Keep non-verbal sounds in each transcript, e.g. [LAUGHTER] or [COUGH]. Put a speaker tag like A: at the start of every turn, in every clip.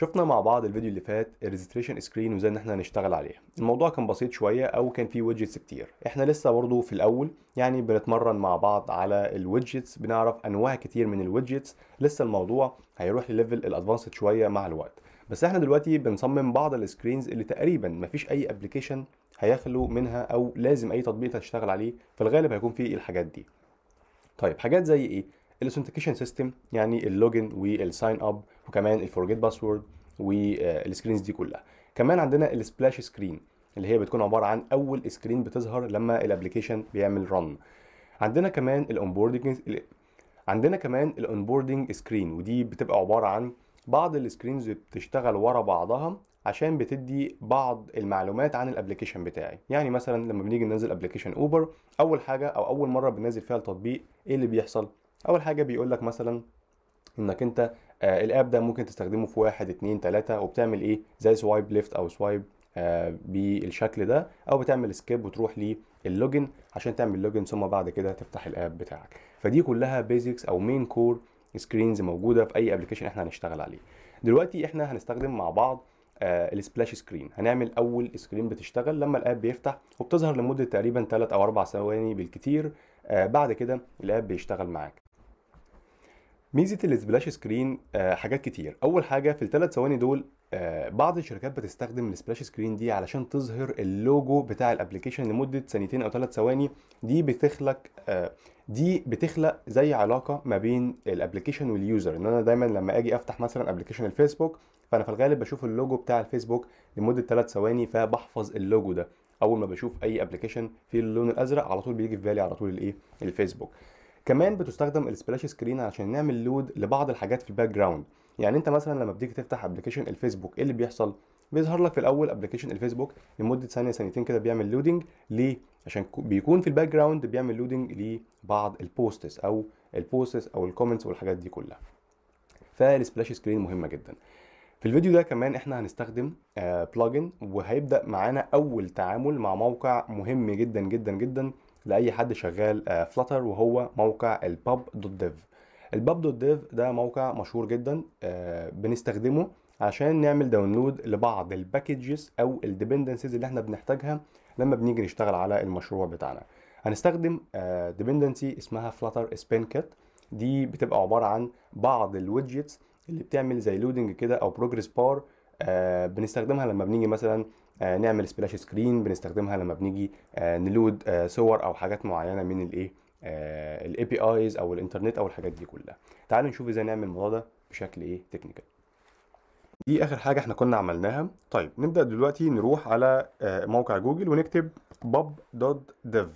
A: شفنا مع بعض الفيديو اللي فات الريجستريشن سكرين وازاي ان احنا هنشتغل عليها الموضوع كان بسيط شويه او كان فيه ويدجتس كتير احنا لسه برضه في الاول يعني بنتمرن مع بعض على الويدجتس بنعرف انواع كتير من الويدجتس لسه الموضوع هيروح لليفل الادفانسد شويه مع الوقت بس احنا دلوقتي بنصمم بعض السكرينز اللي تقريبا مفيش اي ابلكيشن هيخلو منها او لازم اي تطبيق تشتغل عليه في الغالب هيكون فيه الحاجات دي طيب حاجات زي ايه الاثنتيكيشن سيستم يعني اللوجن والساين اب وكمان الفورجيت باسورد والسكرينز دي كلها كمان عندنا السبلاش سكرين اللي هي بتكون عباره عن اول سكرين بتظهر لما الابلكيشن بيعمل رن عندنا كمان الاونبوردنج عندنا كمان الاونبوردنج سكرين ودي بتبقى عباره عن بعض السكرينز بتشتغل ورا بعضها عشان بتدي بعض المعلومات عن الابلكيشن بتاعي يعني مثلا لما بنيجي ننزل ابلكيشن اوبر اول حاجه او اول مره بننزل فيها التطبيق ايه اللي بيحصل اول حاجه بيقول لك مثلا انك انت آه الاب ده ممكن تستخدمه في واحد اتنين تلاته وبتعمل ايه زي سوايب ليفت او سوايب آه بالشكل ده او بتعمل سكيب وتروح للوجن عشان تعمل لوجن ثم بعد كده تفتح الاب بتاعك فدي كلها بيزكس او مين كور سكرينز موجوده في اي ابلكيشن احنا هنشتغل عليه دلوقتي احنا هنستخدم مع بعض آه السبلاش سكرين هنعمل اول سكرين بتشتغل لما الاب بيفتح وبتظهر لمده تقريبا 3 او 4 ثواني بالكتير آه بعد كده الاب بيشتغل معاك ميزه السبلاش سكرين آه، حاجات كتير اول حاجه في الثلاث ثواني دول آه، بعض الشركات بتستخدم السبلاش سكرين دي علشان تظهر اللوجو بتاع الابلكيشن لمده ثانيتين او ثلاث ثواني دي بتخلق آه، دي بتخلق زي علاقه ما بين الابلكيشن واليوزر ان انا دايما لما اجي افتح مثلا ابلكيشن الفيسبوك فانا في الغالب بشوف اللوجو بتاع الفيسبوك لمده ثلاث ثواني فبحفظ اللوجو ده اول ما بشوف اي ابلكيشن فيه اللون الازرق على طول بيجي في بالي على طول الايه الفيسبوك كمان بتستخدم السبلاش سكرين عشان نعمل لود لبعض الحاجات في الباك جراوند يعني انت مثلا لما بتيجي تفتح ابلكيشن الفيسبوك ايه اللي بيحصل بيظهر لك في الاول ابلكيشن الفيسبوك لمده ثانيه سنتين كده بيعمل لودنج ليه عشان بيكون في الباك جراوند بيعمل لودنج لبعض البوستس او البوستس او الكومنتس والحاجات دي كلها فالسبلاش سكرين مهمه جدا في الفيديو ده كمان احنا هنستخدم بلجن آه، وهيبدا معانا اول تعامل مع موقع مهم جدا جدا جدا لاي حد شغال فلاتر آه، وهو موقع الباب دوت ديف الباب دوت ديف ده موقع مشهور جدا آه، بنستخدمه عشان نعمل داونلود لبعض الباكجز او الديبندنسز اللي احنا بنحتاجها لما بنيجي نشتغل على المشروع بتاعنا هنستخدم ديبندنسي آه، اسمها فلاتر سبين كات دي بتبقى عباره عن بعض الويدجتس اللي بتعمل زي لودنج كده او بروجرس بار آه، بنستخدمها لما بنيجي مثلا آه، نعمل سبلاش سكرين بنستخدمها لما بنيجي آه، نلود صور او حاجات معينه من الايه الاي بي ايز او الانترنت او الحاجات دي كلها تعالوا نشوف ازاي نعمل الموضوع ده بشكل ايه تكنيكال دي اخر حاجه احنا كنا عملناها طيب نبدا دلوقتي نروح على موقع جوجل ونكتب ديف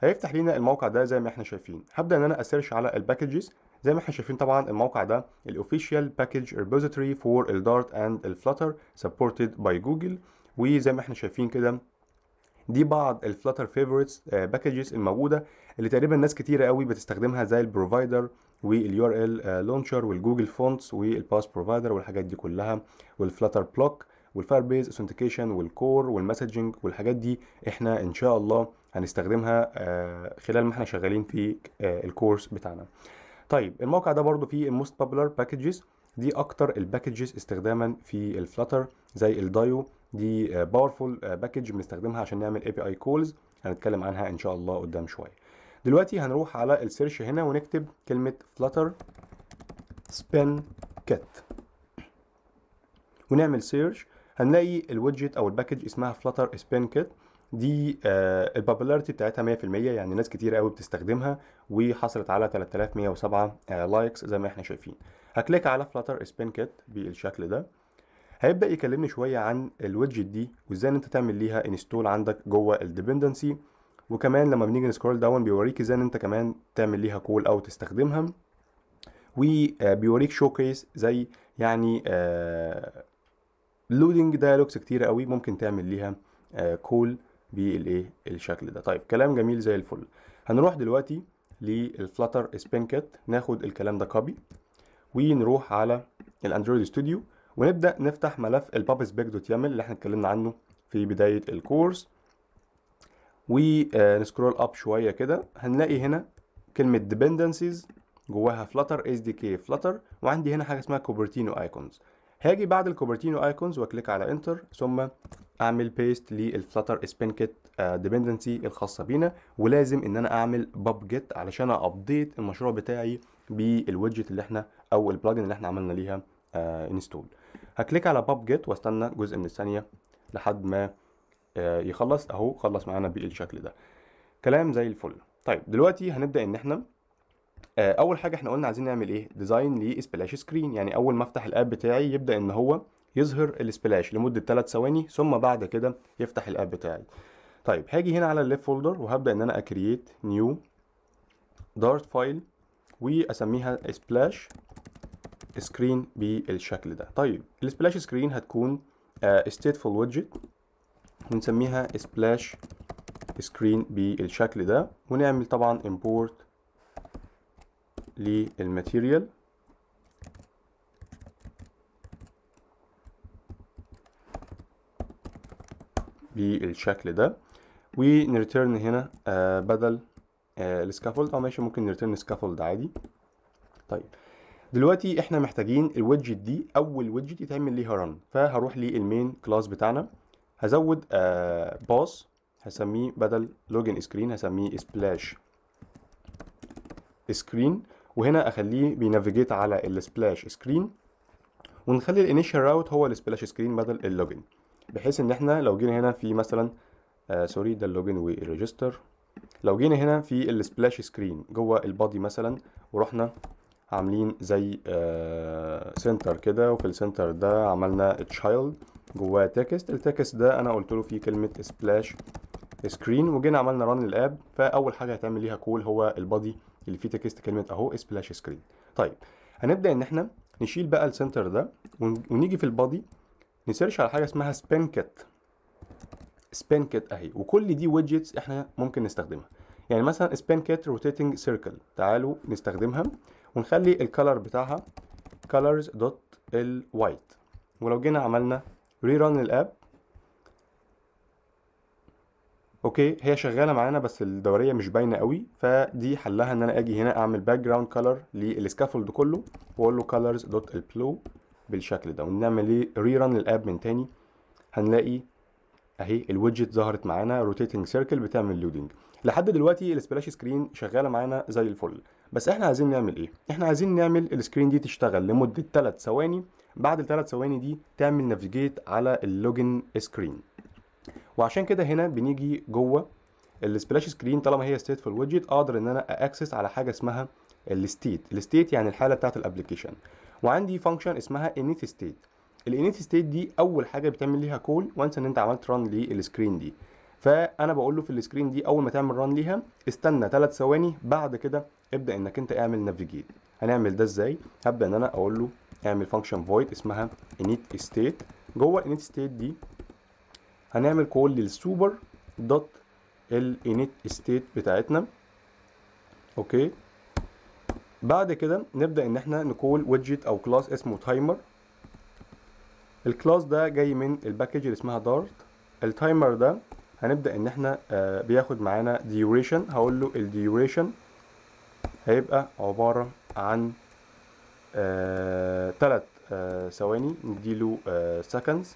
A: هيفتح لنا الموقع ده زي ما احنا شايفين هبدا ان انا اسيرش على الباكجز زي ما احنا شايفين طبعا الموقع ده الاوفيشال باكج ريبوزيتوري فور الدارت اند الفلاتر سبورتد باي جوجل وزي ما احنا شايفين كده دي بعض الفلاتر فيفورتس باكجز الموجوده اللي تقريبا ناس كتيره قوي بتستخدمها زي البروفايدر واليو ار ال لونشر والجوجل فونتس والباس بروفايدر والحاجات دي كلها والفلاتر بلوك والفاير بيز اوثنتيكيشن والكور والمسجنج والحاجات دي احنا ان شاء الله هنستخدمها آه، خلال ما احنا شغالين في آه، الكورس بتاعنا طيب الموقع ده برضو فيه الموست بابلر باكجز دي اكتر الباكجز استخداما في الفلاتر زي الدايو دي باورفول باكج بنستخدمها عشان نعمل اي بي اي كولز هنتكلم عنها ان شاء الله قدام شويه دلوقتي هنروح على السيرش هنا ونكتب كلمه فلاتر سبين كات ونعمل سيرش هنلاقي الويدجت او الباكج اسمها فلاتر سبين كات دي آه، البوبولاريتي بتاعتها 100% يعني ناس كتير قوي بتستخدمها وحصلت على 3107 لايكس آه، زي ما احنا شايفين هكليك على فلاتر سبين كيت بالشكل ده هيبدا يكلمني شويه عن الويدجت دي وازاي انت تعمل ليها انستول عندك جوه الديبندنسي وكمان لما بنيجي نسكرول داون بيوريك ازاي انت كمان تعمل ليها كول او تستخدمها وبيوريك آه، شوكيس زي يعني لودنج دايلوجز كتير قوي ممكن تعمل ليها كول بالايه الشكل ده طيب كلام جميل زي الفل هنروح دلوقتي للفلاتر سبينكت ناخد الكلام ده كوبي ونروح على الاندرويد ستوديو ونبدا نفتح ملف البابسبيك دوت يامل اللي احنا اتكلمنا عنه في بدايه الكورس ونسكرول اب شويه كده هنلاقي هنا كلمه ديبندنسيز جواها فلاتر اس دي كي فلاتر وعندي هنا حاجه اسمها كوبرتينو ايكونز هاجي بعد الكوبرتينو ايكونز واكليك على انتر ثم اعمل بيست للفلاتر سبين كيت ديبندنسي الخاصه بينا ولازم ان انا اعمل باب جيت علشان ابديت المشروع بتاعي بالويدجت اللي احنا او البلجن اللي احنا عملنا ليها انستول آه، هكليك على باب جيت واستنى جزء من الثانيه لحد ما آه، يخلص اهو خلص معانا بالشكل ده كلام زي الفل طيب دلوقتي هنبدا ان احنا آه، اول حاجه احنا قلنا عايزين نعمل ايه ديزاين لسبلاش سكرين يعني اول ما افتح الاب بتاعي يبدا ان هو يظهر السبلاش لمده 3 ثواني ثم بعد كده يفتح الاب بتاعي طيب هاجي هنا على الليف فولدر وهبدا ان انا اكريت نيو دارت فايل واسميها سبلاش سكرين بالشكل ده طيب السبلاش سكرين هتكون ستيتفول آه، ويدجت ونسميها سبلاش سكرين بالشكل ده ونعمل طبعا import للماتيريال بالشكل ده ونريتيرن هنا آه بدل آه السكافولد او آه، ماشي ممكن نريتيرن سكافولد عادي طيب دلوقتي احنا محتاجين الويدجت دي اول ويدجت يتعمل ليها رن فهروح للمين كلاس بتاعنا هزود آه باص هسميه بدل لوجن سكرين هسميه سبلاش سكرين وهنا اخليه بينافيجيت على السبلاش سكرين ونخلي الانيشال راوت هو السبلاش سكرين بدل اللوجن بحيث ان احنا لو جينا هنا في مثلا آه سوري ده اللوجن والريجستر لو جينا هنا في السبلاش سكرين جوه البادي مثلا ورحنا عاملين زي آه سنتر كده وفي السنتر ده عملنا تشايلد جواه تكست التكست ده انا قلت له فيه كلمه سبلاش سكرين وجينا عملنا ران الاب فاول حاجه هتعمل ليها كول هو البادي اللي فيه تكست كلمه اهو سبلاش سكرين طيب هنبدا ان احنا نشيل بقى السنتر ده ونيجي في البادي نسيرش على حاجه اسمها سبينكت سبينكت اهي وكل دي ويدجتس احنا ممكن نستخدمها يعني مثلا سبينكت روتيتنج سيركل تعالوا نستخدمها ونخلي الكالر بتاعها colors دوت الوايت ولو جينا عملنا ريران الاب اوكي هي شغاله معانا بس الدوريه مش باينه قوي فدي حلها ان انا اجي هنا اعمل باك جراوند كلر للسكافولد كله واقول له colors دوت البلو بالشكل ده ونعمل ريران إيه؟ الاب من تاني هنلاقي اهي الويدجت ظهرت معانا روتيتنج سيركل بتعمل لودنج لحد دلوقتي السبلاش سكرين شغاله معانا زي الفل بس احنا عايزين نعمل ايه احنا عايزين نعمل السكرين دي تشتغل لمده 3 ثواني بعد ال 3 ثواني دي تعمل نافيجيت على اللوجن سكرين وعشان كده هنا بنيجي جوه السبلاش سكرين طالما هي ستيت فور ويدجت اقدر ان انا اكسس على حاجه اسمها الستيت الستيت يعني الحاله بتاعه الابلكيشن وعندي فانكشن اسمها init state الانيت ستيت دي اول حاجه بتعمل ليها كول وانس ان انت عملت ران للسكرين دي فانا بقول له في السكرين دي اول ما تعمل ران ليها استنى 3 ثواني بعد كده ابدا انك انت اعمل نافيجيت هنعمل ده ازاي هبدا ان انا اقول له اعمل فانكشن void اسمها init state جوه الانيت ستيت دي هنعمل كول للسوبر دوت الانيت ستيت بتاعتنا اوكي بعد كده نبدأ ان احنا نقول ويدجت او كلاس اسمه تايمر الكلاس ده جاي من الباكج اللي اسمها دارت التايمر ده هنبدأ ان احنا آه بياخد معانا ديوريشن هقول له الديوريشن هيبقى عبارة عن آه تلات آه ثواني نديله آه seconds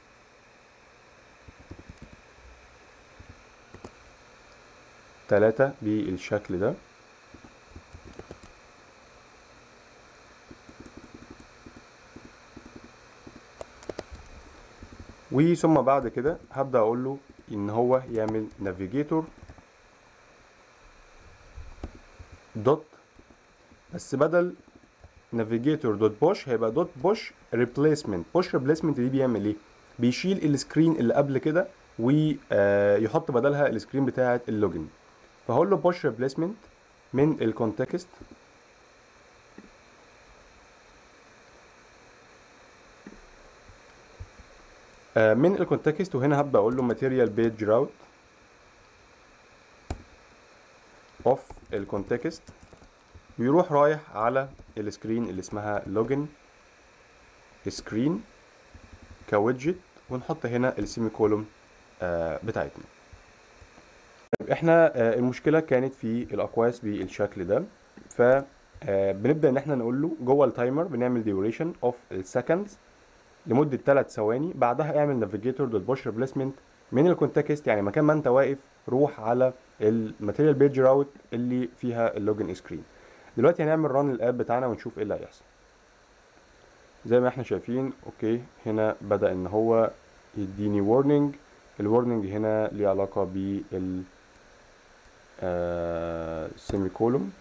A: تلاتة بالشكل ده وثم بعد كده هبدأ اقول له ان هو يعمل نافيجيتور دوت بس بدل نافيجيتور دوت بوش هيبقى دوت بوش ريبليسمنت بوش ريبليسمنت دي بيعمل ايه بيشيل السكرين اللي قبل كده ويحط آه، بدلها السكرين بتاعه اللوجن فهقول له بوش ريبليسمنت من الكونتكست آه، من الكونتكست وهنا هبقى اقول له ماتيريال بيج راوت اوف الكونتكست ويروح رايح على السكرين اللي اسمها لوجن سكرين كويدجت ونحط هنا السيمي كولوم آه، بتاعتنا احنا آه، المشكله كانت في الاقواس بالشكل ده ف بنبدا ان احنا نقول له جوه التايمر بنعمل ديوريشن اوف السكندز لمده 3 ثواني بعدها اعمل نافيجيتور للبوش ريبليسمنت من الكونتكست يعني مكان ما انت واقف روح على الماتيريال بيج راوت اللي فيها اللوجن سكرين دلوقتي هنعمل ران الاب بتاعنا ونشوف ايه اللي هيحصل زي ما احنا شايفين اوكي هنا بدا ان هو يديني warning الورنينج هنا ليه علاقه بال سيمي آه، كولوم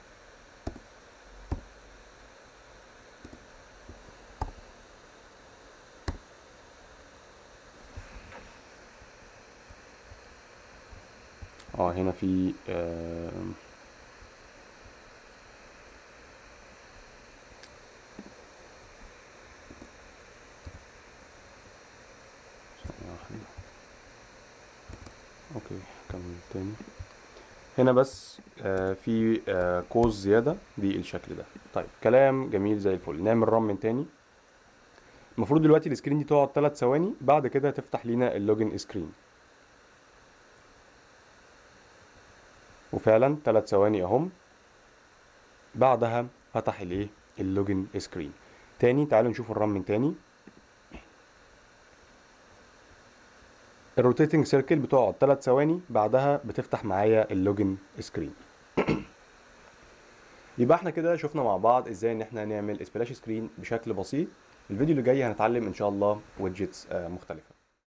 A: اه هنا في آه اوكي كمل تاني هنا بس آه في آه كوز زياده بالشكل ده طيب كلام جميل زي الفل نعمل رام من تاني المفروض دلوقتي السكرين دي تقعد 3 ثواني بعد كده تفتح لينا اللوجن سكرين وفعلا ثلاث ثواني اهم بعدها فتح الايه اللوجن سكرين تاني تعالوا نشوف الرام من تاني الروتيتنج سيركل بتقعد ثلاث ثواني بعدها بتفتح معايا اللوجن سكرين [CLEARS THROAT] يبقى احنا كده شفنا مع بعض ازاي ان احنا نعمل سبلاش سكرين بشكل بسيط الفيديو اللي جاي هنتعلم ان شاء الله ويدجتس آه، مختلفه